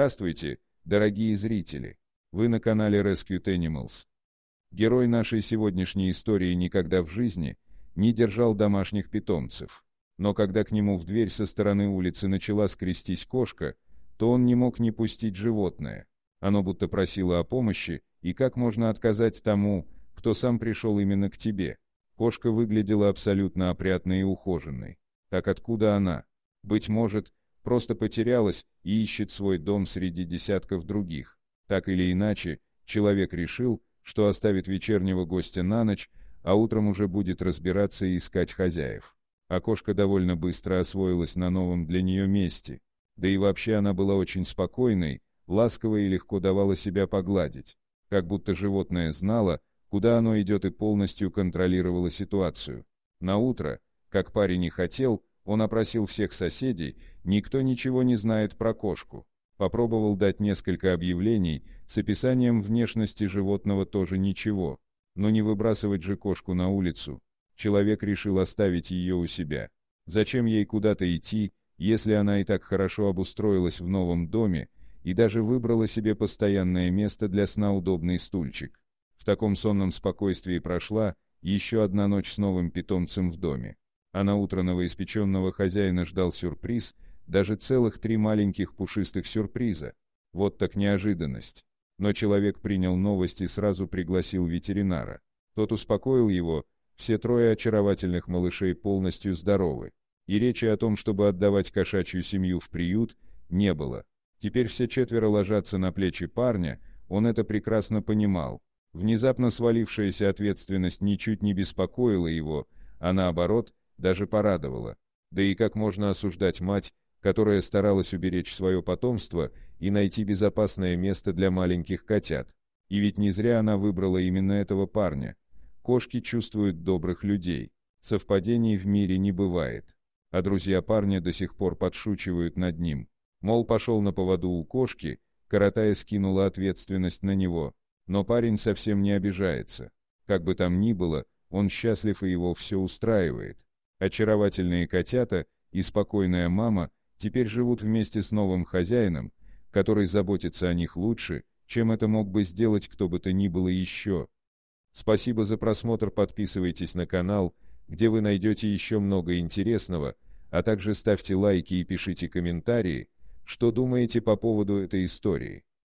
Здравствуйте, дорогие зрители! Вы на канале Rescue Animals. Герой нашей сегодняшней истории никогда в жизни не держал домашних питомцев. Но когда к нему в дверь со стороны улицы начала скрестись кошка, то он не мог не пустить животное. Оно будто просило о помощи, и как можно отказать тому, кто сам пришел именно к тебе? Кошка выглядела абсолютно опрятной и ухоженной. Так откуда она? Быть может, просто потерялась и ищет свой дом среди десятков других. Так или иначе, человек решил, что оставит вечернего гостя на ночь, а утром уже будет разбираться и искать хозяев. Окошко довольно быстро освоилась на новом для нее месте. Да и вообще она была очень спокойной, ласковой и легко давала себя погладить. Как будто животное знало, куда оно идет и полностью контролировало ситуацию. На утро, как парень и хотел, он опросил всех соседей, никто ничего не знает про кошку. Попробовал дать несколько объявлений, с описанием внешности животного тоже ничего. Но не выбрасывать же кошку на улицу. Человек решил оставить ее у себя. Зачем ей куда-то идти, если она и так хорошо обустроилась в новом доме, и даже выбрала себе постоянное место для сна удобный стульчик. В таком сонном спокойствии прошла еще одна ночь с новым питомцем в доме. А на утро новоиспеченного хозяина ждал сюрприз, даже целых три маленьких пушистых сюрприза. Вот так неожиданность. Но человек принял новость и сразу пригласил ветеринара. Тот успокоил его, все трое очаровательных малышей полностью здоровы. И речи о том, чтобы отдавать кошачью семью в приют, не было. Теперь все четверо ложатся на плечи парня, он это прекрасно понимал. Внезапно свалившаяся ответственность ничуть не беспокоила его, а наоборот, даже порадовало. Да и как можно осуждать мать, которая старалась уберечь свое потомство и найти безопасное место для маленьких котят. И ведь не зря она выбрала именно этого парня. Кошки чувствуют добрых людей. Совпадений в мире не бывает. А друзья парня до сих пор подшучивают над ним. Мол, пошел на поводу у кошки, Каратая скинула ответственность на него. Но парень совсем не обижается. Как бы там ни было, он счастлив и его все устраивает. Очаровательные котята и спокойная мама теперь живут вместе с новым хозяином, который заботится о них лучше, чем это мог бы сделать кто бы то ни было еще. Спасибо за просмотр, подписывайтесь на канал, где вы найдете еще много интересного, а также ставьте лайки и пишите комментарии, что думаете по поводу этой истории.